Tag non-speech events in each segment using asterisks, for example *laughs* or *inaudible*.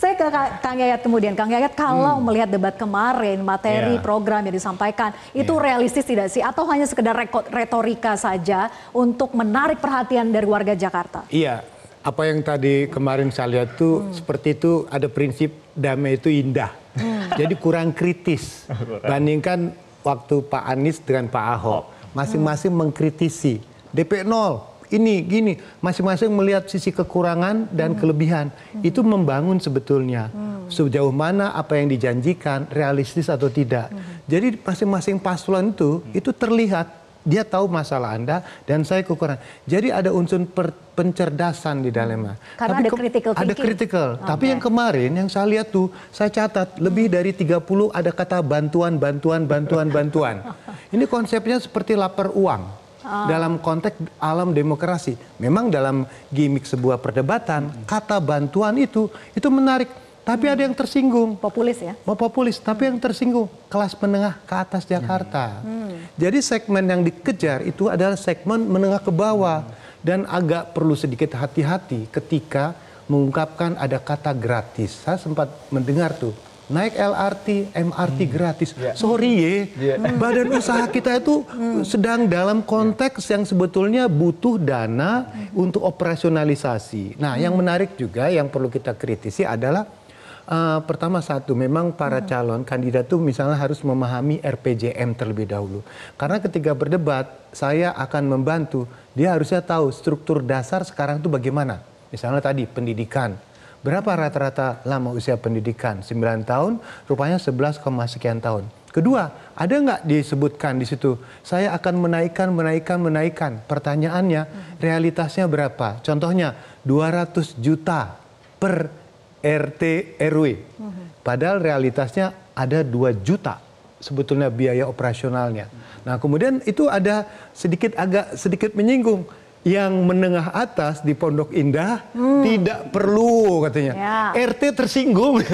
Saya ke Kang Yayat kemudian. Kang Yayat kalau hmm. melihat debat kemarin, materi, yeah. program yang disampaikan, itu yeah. realistis tidak sih? Atau hanya sekedar retorika saja untuk menarik perhatian dari warga Jakarta? Iya, apa yang tadi kemarin saya lihat tuh hmm. seperti itu ada prinsip damai itu indah. Hmm. Jadi kurang kritis. bandingkan waktu Pak Anies dengan Pak Ahok. Hmm. Masing-masing hmm. mengkritisi. DP 0, ini gini masing-masing melihat sisi kekurangan dan hmm. kelebihan hmm. itu membangun sebetulnya hmm. sejauh mana apa yang dijanjikan realistis atau tidak hmm. jadi masing-masing paslon itu hmm. itu terlihat dia tahu masalah Anda dan saya kekurangan. Jadi ada unsur per, pencerdasan di dalamnya. Hmm. Karena tapi ada critical Ada critical. Okay. Oh, tapi yang kemarin yang saya lihat tuh, saya catat lebih hmm. dari 30 ada kata bantuan, bantuan, bantuan, bantuan. *laughs* Ini konsepnya seperti lapar uang. Ah. dalam konteks alam demokrasi. Memang dalam gimmick sebuah perdebatan, hmm. kata bantuan itu itu menarik, tapi hmm. ada yang tersinggung. Populis ya? Oh, populis, tapi yang tersinggung kelas menengah ke atas Jakarta. Hmm. hmm. Jadi segmen yang dikejar itu adalah segmen menengah ke bawah hmm. dan agak perlu sedikit hati-hati ketika mengungkapkan ada kata gratis. Saya sempat mendengar tuh naik LRT, MRT hmm. gratis. Yeah. Sorry ye, yeah. *laughs* badan usaha kita itu hmm. sedang dalam ya. konteks yang sebetulnya butuh dana untuk operasionalisasi. Nah, hmm. yang menarik juga yang perlu kita kritisi adalah Uh, pertama satu, memang para hmm. calon kandidat itu misalnya harus memahami RPJM terlebih dahulu. Karena ketika berdebat, saya akan membantu. Dia harusnya tahu struktur dasar sekarang itu bagaimana. Misalnya tadi pendidikan, Berapa rata-rata lama usia pendidikan? 9 tahun, rupanya 11, sekian tahun. Kedua, ada nggak disebutkan di situ? Saya akan menaikkan, menaikkan, menaikkan. Pertanyaannya, realitasnya berapa? Contohnya, 200 juta per RT RW. Padahal realitasnya ada 2 juta sebetulnya biaya operasionalnya. Nah, kemudian itu ada sedikit agak sedikit menyinggung yang menengah atas di Pondok Indah hmm. tidak perlu katanya. Ya. RT tersinggung.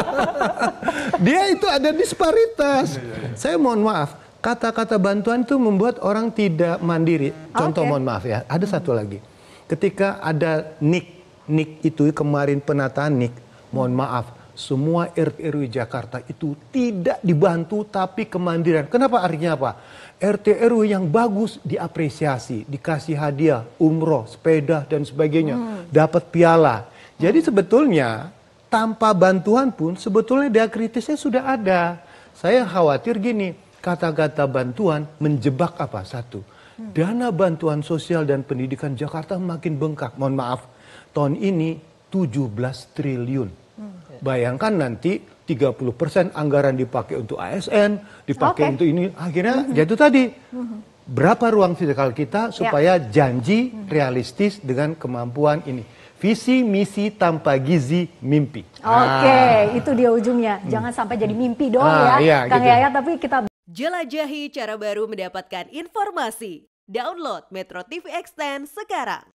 *laughs* Dia itu ada disparitas. Ya, ya, ya. Saya mohon maaf, kata-kata bantuan itu membuat orang tidak mandiri. Contoh okay. mohon maaf ya, ada satu lagi. Ketika ada nik, nik itu kemarin penataan nik, mohon maaf, semua RT RW Jakarta itu tidak dibantu tapi kemandirian. Kenapa artinya apa? RT RW yang bagus diapresiasi, dikasih hadiah, umroh, sepeda dan sebagainya, hmm. dapat piala. Jadi sebetulnya tanpa bantuan pun sebetulnya daya kritisnya sudah ada. Saya khawatir gini, kata-kata bantuan menjebak apa? Satu, hmm. dana bantuan sosial dan pendidikan Jakarta makin bengkak. Mohon maaf, tahun ini 17 triliun Bayangkan nanti 30% anggaran dipakai untuk ASN, dipakai okay. untuk ini. Akhirnya mm -hmm. jatuh ya tadi. Mm -hmm. Berapa ruang fiskal kita ya. supaya yeah. janji mm -hmm. realistis dengan kemampuan ini. Visi, misi, tanpa gizi, mimpi. Oke, okay, ah. itu dia ujungnya. Hmm. Jangan hmm. sampai jadi mimpi doang ah, ya, iya, Kang gitu. Yaya. Tapi kita jelajahi cara baru mendapatkan informasi. Download Metro TV Extend sekarang.